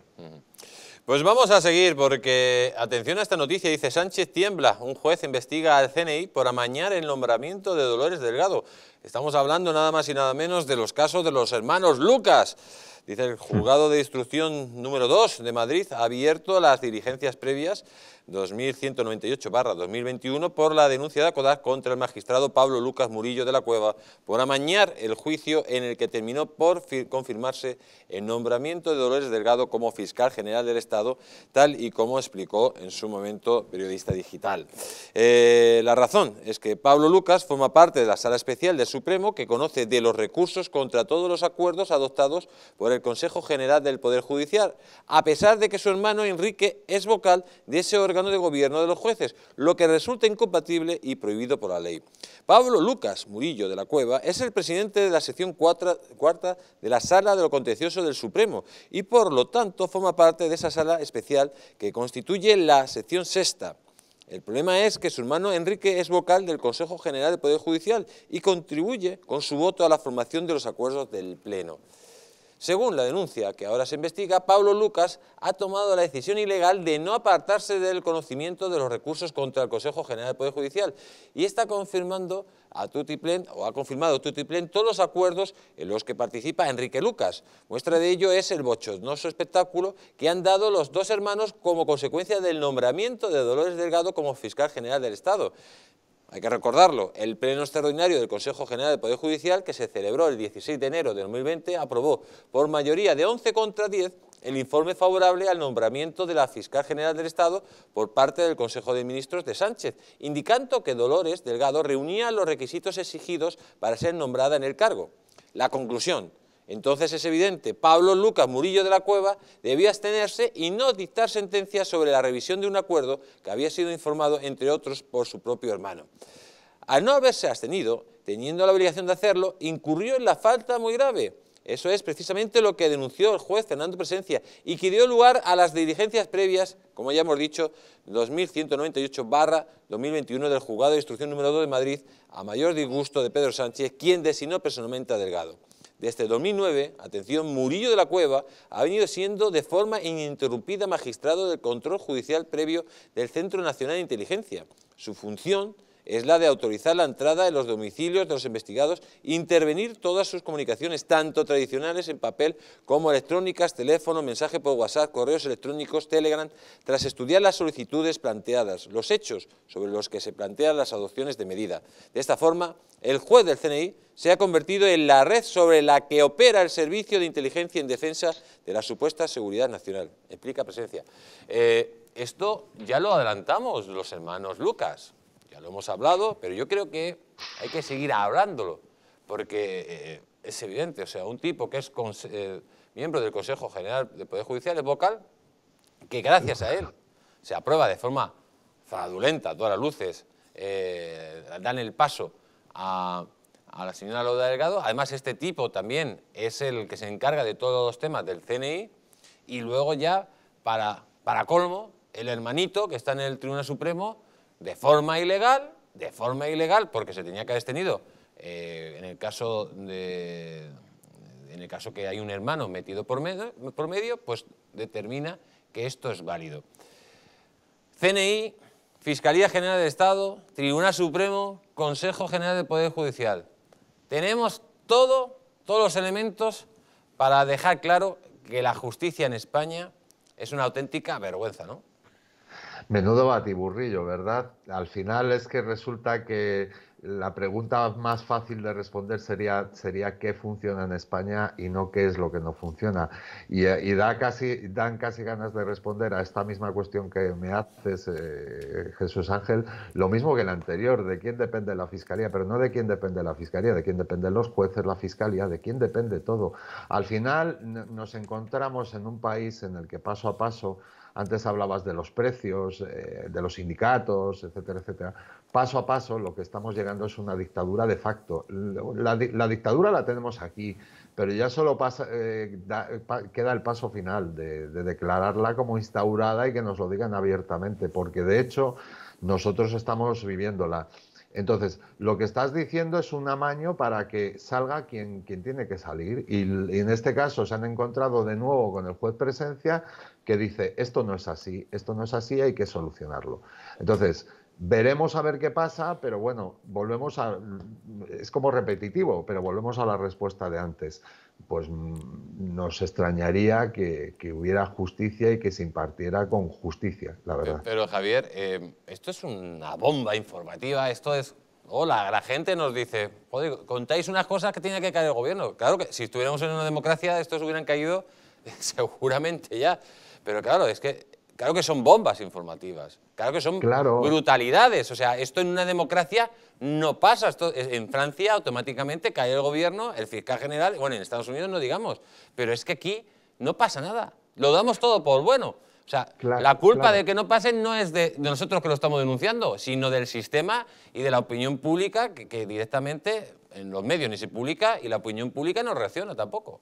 Pues vamos a seguir porque, atención a esta noticia, dice Sánchez tiembla, un juez investiga al CNI por amañar el nombramiento de Dolores Delgado. Estamos hablando nada más y nada menos de los casos de los hermanos Lucas. Dice el juzgado de instrucción número 2 de Madrid abierto a las diligencias previas 2198-2021 por la denuncia de Acodaz contra el magistrado Pablo Lucas Murillo de la Cueva por amañar el juicio en el que terminó por confirmarse el nombramiento de Dolores Delgado como fiscal general del Estado, tal y como explicó en su momento Periodista Digital. Eh, la razón es que Pablo Lucas forma parte de la Sala Especial del Supremo que conoce de los recursos contra todos los acuerdos adoptados por el Consejo General del Poder Judicial, a pesar de que su hermano Enrique es vocal de ese órgano de gobierno de los jueces, lo que resulta incompatible y prohibido por la ley. Pablo Lucas Murillo de la Cueva es el presidente de la sección cuarta, de la Sala de lo Contencioso del Supremo y por lo tanto forma parte de esa sala especial que constituye la sección sexta. El problema es que su hermano Enrique es vocal del Consejo General de Poder Judicial y contribuye con su voto a la formación de los acuerdos del Pleno. Según la denuncia que ahora se investiga, Pablo Lucas ha tomado la decisión ilegal de no apartarse del conocimiento de los recursos contra el Consejo General del Poder Judicial y está confirmando a Tutiplen, o ha confirmado Tutiplen, todos los acuerdos en los que participa Enrique Lucas. Muestra de ello es el bochornoso espectáculo que han dado los dos hermanos como consecuencia del nombramiento de Dolores Delgado como fiscal general del Estado. Hay que recordarlo, el Pleno Extraordinario del Consejo General del Poder Judicial, que se celebró el 16 de enero de 2020, aprobó por mayoría de 11 contra 10 el informe favorable al nombramiento de la Fiscal General del Estado por parte del Consejo de Ministros de Sánchez, indicando que Dolores Delgado reunía los requisitos exigidos para ser nombrada en el cargo. La conclusión, entonces es evidente, Pablo Lucas Murillo de la Cueva debía abstenerse y no dictar sentencia sobre la revisión de un acuerdo que había sido informado, entre otros, por su propio hermano. Al no haberse abstenido, teniendo la obligación de hacerlo, incurrió en la falta muy grave. Eso es precisamente lo que denunció el juez Fernando Presencia y que dio lugar a las diligencias previas, como ya hemos dicho, 2198-2021 del Juzgado de Instrucción número 2 de Madrid, a mayor disgusto de Pedro Sánchez, quien designó personalmente a Delgado. Desde 2009, atención, Murillo de la Cueva ha venido siendo de forma ininterrumpida magistrado del control judicial previo del Centro Nacional de Inteligencia. Su función es la de autorizar la entrada en los domicilios de los investigados, intervenir todas sus comunicaciones, tanto tradicionales en papel como electrónicas, teléfono, mensaje por WhatsApp, correos electrónicos, Telegram, tras estudiar las solicitudes planteadas, los hechos sobre los que se plantean las adopciones de medida. De esta forma, el juez del CNI se ha convertido en la red sobre la que opera el Servicio de Inteligencia en Defensa de la supuesta seguridad nacional. Explica presencia. Eh, esto ya lo adelantamos los hermanos Lucas ya lo hemos hablado, pero yo creo que hay que seguir hablándolo, porque eh, es evidente, o sea, un tipo que es eh, miembro del Consejo General de Poder Judicial es vocal, que gracias a él se aprueba de forma fraudulenta, todas las luces, eh, dan el paso a, la señora Loda Delgado. Además, este tipo también es el que se encarga de todos los temas del CNI y luego ya, para, para colmo, el hermanito que está en el Tribunal Supremo de forma ilegal, de forma ilegal, porque se tenía que haber tenido, eh, en el caso de, en el caso que hay un hermano metido por medio, por pues determina que esto es válido. CNI, Fiscalía General del Estado, Tribunal Supremo, Consejo General del Poder Judicial. Tenemos todo, todos los elementos para dejar claro que la justicia en España es una auténtica vergüenza, ¿no? Menudo batiburrillo, ¿verdad? Al final es que resulta que la pregunta más fácil de responder sería, sería qué funciona en España y no qué es lo que no funciona. Y, da casi, dan casi ganas de responder a esta misma cuestión que me haces, eh, Jesús Ángel, lo mismo que la anterior, de quién depende la Fiscalía, pero no de quién depende la Fiscalía, de quién dependen los jueces, la Fiscalía, de quién depende todo. Al final nos encontramos en un país en el que paso a paso antes hablabas de los precios, eh, de los sindicatos, etcétera, etcétera. Paso a paso lo que estamos llegando es una dictadura de facto. La, dictadura la tenemos aquí, pero ya solo eh, queda el paso final de, de declararla como instaurada y que nos lo digan abiertamente, porque de hecho nosotros estamos viviéndola. Entonces, lo que estás diciendo es un amaño para que salga quien, tiene que salir. Y, y, en este caso se han encontrado de nuevo con el juez presencia que dice, esto no es así, esto no es así, hay que solucionarlo. Entonces, veremos a ver qué pasa, pero bueno, volvemos a... Es como repetitivo, pero volvemos a la respuesta de antes pues mm, nos extrañaría que, hubiera justicia y que se impartiera con justicia, la verdad. Pero, Javier, em, esto es una bomba informativa, esto es... Hola, la gente nos dice, joder, contáis unas cosas que tiene que caer el gobierno. Claro que si estuviéramos en una democracia, estos hubieran caído seguramente ya. Pero claro, es que Claro que son bombas informativas, claro que son brutalidades. O sea, esto en una democracia no pasa. Eh, en Francia automáticamente cae el gobierno, el fiscal general, bueno, en Estados Unidos no digamos, pero es que aquí no pasa nada. Lo damos todo por bueno. O sea, la culpa de que no pasen no es de, nosotros que lo estamos denunciando, sino del sistema y de la opinión pública que directamente en los medios ni se publica y la opinión pública no reacciona tampoco.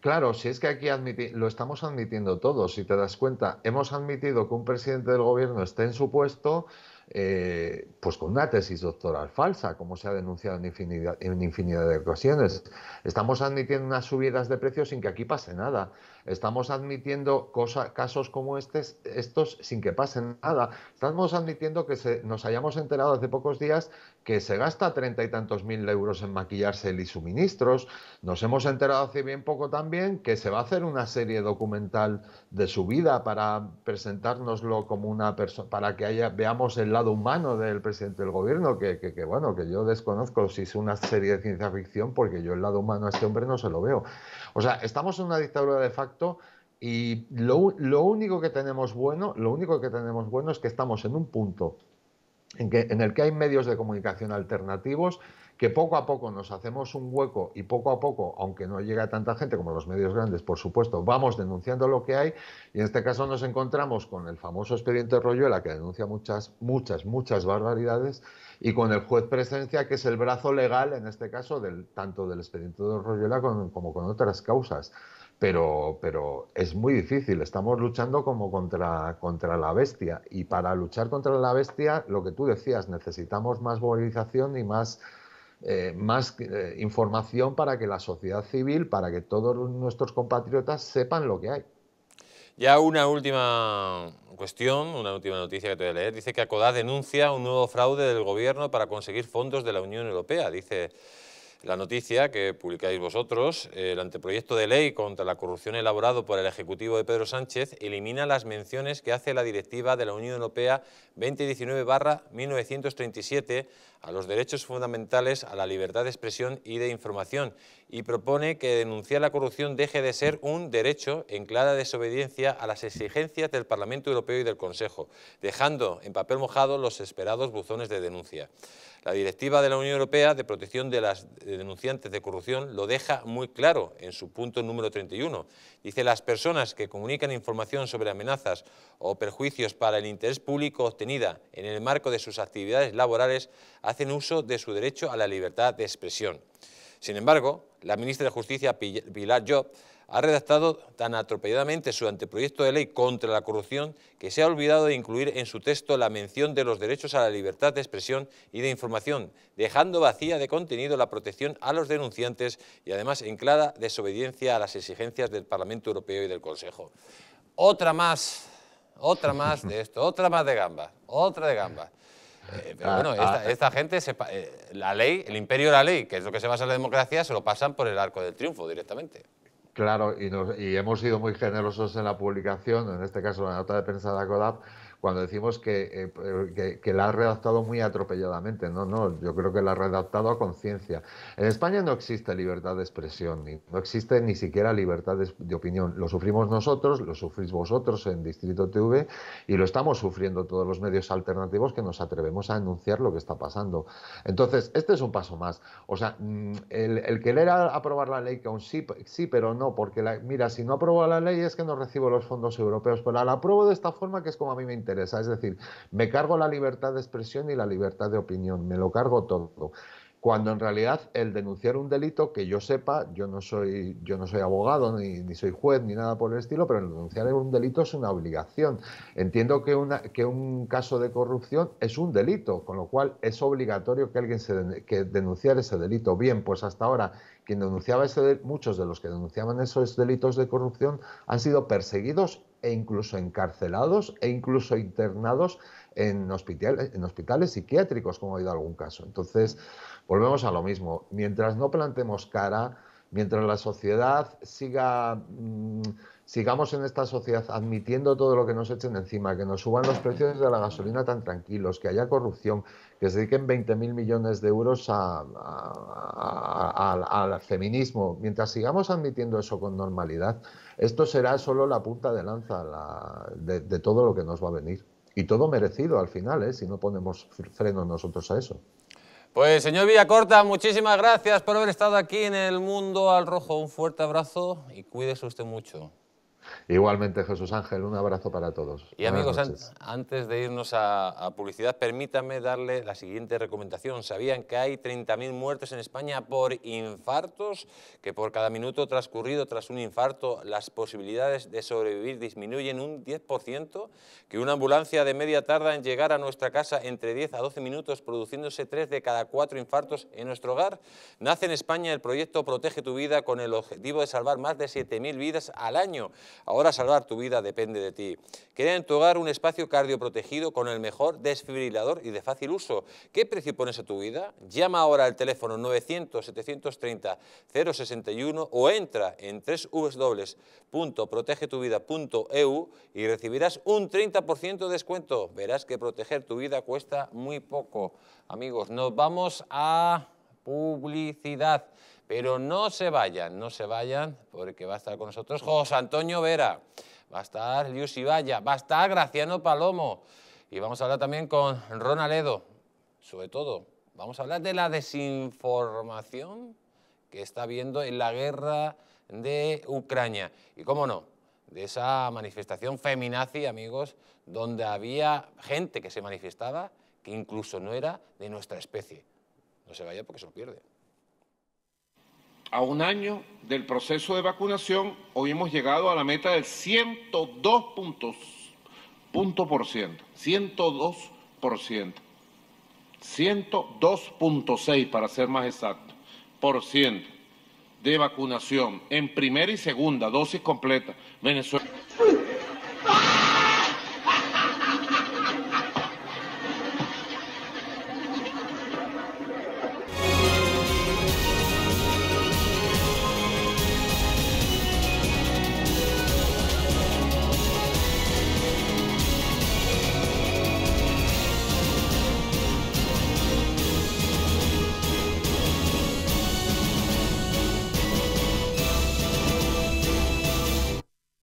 Claro, si es que aquí lo estamos admitiendo todos, si te das cuenta, hemos admitido que un presidente del gobierno esté en su puesto, eh, pues con una tesis doctoral falsa, como se ha denunciado en infinidad de ocasiones. Estamos admitiendo unas subidas de precios sin que aquí pase nada. Estamos admitiendo casos como este, estos sin que pasen nada. Estamos admitiendo que se, nos hayamos enterado hace pocos días que se gasta treinta y tantos mil euros en maquillarse y suministros. Nos hemos enterado hace bien poco también que se va a hacer una serie documental de su vida para presentárnoslo como una persona, para que veamos el lado humano del presidente del gobierno, que, bueno, que yo desconozco si es una serie de ciencia ficción, porque yo el lado humano a este hombre no se lo veo. O sea, estamos en una dictadura de facto y lo, único que tenemos bueno, lo único que tenemos bueno es que estamos en un punto en, el que hay medios de comunicación alternativos que poco a poco nos hacemos un hueco y poco a poco, aunque no llega tanta gente como los medios grandes, por supuesto, vamos denunciando lo que hay y en este caso nos encontramos con el famoso expediente Royuela que denuncia muchas, muchas, muchas barbaridades y con el juez presencia que es el brazo legal en este caso tanto del expediente de Royuela como con otras causas pero, pero es muy difícil. Estamos luchando como contra, la bestia. Y para luchar contra la bestia, lo que tú decías, necesitamos más movilización y más, eh, eh, información para que la sociedad civil, para que todos nuestros compatriotas sepan lo que hay. Ya una última cuestión, una última noticia que te voy a leer. Dice que Acodá denuncia un nuevo fraude del gobierno para conseguir fondos de la Unión Europea. Dice la noticia que publicáis vosotros, eh, el anteproyecto de ley contra la corrupción elaborado por el Ejecutivo de Pedro Sánchez elimina las menciones que hace la Directiva de la Unión Europea 2019-1937 a los derechos fundamentales a la libertad de expresión y de información y propone que denunciar la corrupción deje de ser un derecho en clara desobediencia a las exigencias del Parlamento Europeo y del Consejo, dejando en papel mojado los esperados buzones de denuncia. La directiva de la Unión Europea de protección de las denunciantes de corrupción lo deja muy claro en su punto número 31. Dice, las personas que comunican información sobre amenazas o perjuicios para el interés público obtenida en el marco de sus actividades laborales hacen uso de su derecho a la libertad de expresión. Sin embargo, la ministra de Justicia, Pilar Job, ha redactado tan atropelladamente su anteproyecto de ley contra la corrupción que se ha olvidado de incluir en su texto la mención de los derechos a la libertad de expresión y de información, dejando vacía de contenido la protección a los denunciantes y además en clara desobediencia a las exigencias del Parlamento Europeo y del Consejo. Otra más, otra más de esto, otra más de gamba, otra de gamba. Eh, ah, bueno, esta, ah. gente, eh, la ley, el imperio de la ley, que es lo que se basa en la democracia, se lo pasan por el arco del triunfo directamente. Claro, y, hemos sido muy generosos en la publicación, en este caso la nota de prensa de CODAP, cuando decimos eh, eh, que, la ha redactado muy atropelladamente. No, no, yo creo que la ha redactado a conciencia. En España no existe libertad de expresión, ni, no existe ni siquiera libertad de, opinión. Lo sufrimos nosotros, lo sufrís vosotros en Distrito TV y lo estamos sufriendo todos los medios alternativos que nos atrevemos a enunciar lo que está pasando. Entonces, este es un paso más. O sea, mm, el, el querer aprobar la ley que aún sí, sí, pero no, porque la, mira, si no apruebo la ley es que no recibo los fondos europeos, pero la apruebo de esta forma que es como a mí me interesa es decir, me cargo la libertad de expresión y la libertad de opinión, me lo cargo todo. Cuando en realidad el denunciar un delito, que yo sepa, yo no soy, yo no soy abogado, ni, soy juez, ni nada por el estilo, pero el denunciar un delito es una obligación. Entiendo que, que un caso de corrupción es un delito, con lo cual es obligatorio que alguien se denunciar ese delito. Bien, pues hasta ahora quien denunciaba ese, muchos de los que denunciaban esos delitos de corrupción han sido perseguidos e incluso encarcelados e incluso internados en, hospitales en hospitales psiquiátricos, como ha habido algún caso. Entonces, volvemos a lo mismo. Mientras no plantemos cara, mientras la sociedad siga, mm, sigamos en esta sociedad admitiendo todo lo que nos echen encima, que nos suban los precios de la gasolina tan tranquilos, que haya corrupción, que se dediquen 20.000 millones de euros al feminismo, mientras sigamos admitiendo eso con normalidad, esto será solo la punta de lanza de, todo lo que nos va a venir. Y todo merecido al final, ¿eh? si no ponemos freno nosotros a eso. Pues señor Villacorta, muchísimas gracias por haber estado aquí en el Mundo al Rojo. Un fuerte abrazo y cuídese usted mucho. Igualmente, Jesús Ángel, un abrazo para todos. Y amigos, antes de irnos a, publicidad, permítame darle la siguiente recomendación. ¿Sabían que hay 30.000 muertes en España por infartos? Que por cada minuto transcurrido tras un infarto, las posibilidades de sobrevivir disminuyen un 10%. Que una ambulancia de media tarda en llegar a nuestra casa entre 10 a 12 minutos, produciéndose 3 de cada 4 infartos en nuestro hogar. Nace en España el proyecto Protege tu vida con el objetivo de salvar más de 7.000 vidas al año. Ahora salvar tu vida depende de ti. Crea en tu hogar un espacio cardioprotegido con el mejor desfibrilador y de fácil uso. ¿Qué precio pones a tu vida? Llama ahora al teléfono 900-730-061 o entra en www.protegetuvida.eu y recibirás un 30% de descuento. Verás que proteger tu vida cuesta muy poco. Amigos, nos vamos a publicidad. Pero no se vayan, no se vayan, porque va a estar con nosotros José Antonio Vera, va a estar Lius vaya va a estar Graciano Palomo, y vamos a hablar también con Ronald sobre todo, vamos a hablar de la desinformación que está habiendo en la guerra de Ucrania. Y cómo no, de esa manifestación feminazi, amigos, donde había gente que se manifestaba que incluso no era de nuestra especie. No se vaya porque se lo pierde. A un año del proceso de vacunación, hoy hemos llegado a la meta del 102 punto por ciento, 102 por ciento, 102.6 para ser más exacto, por ciento de vacunación en primera y segunda dosis completa. Venezuela.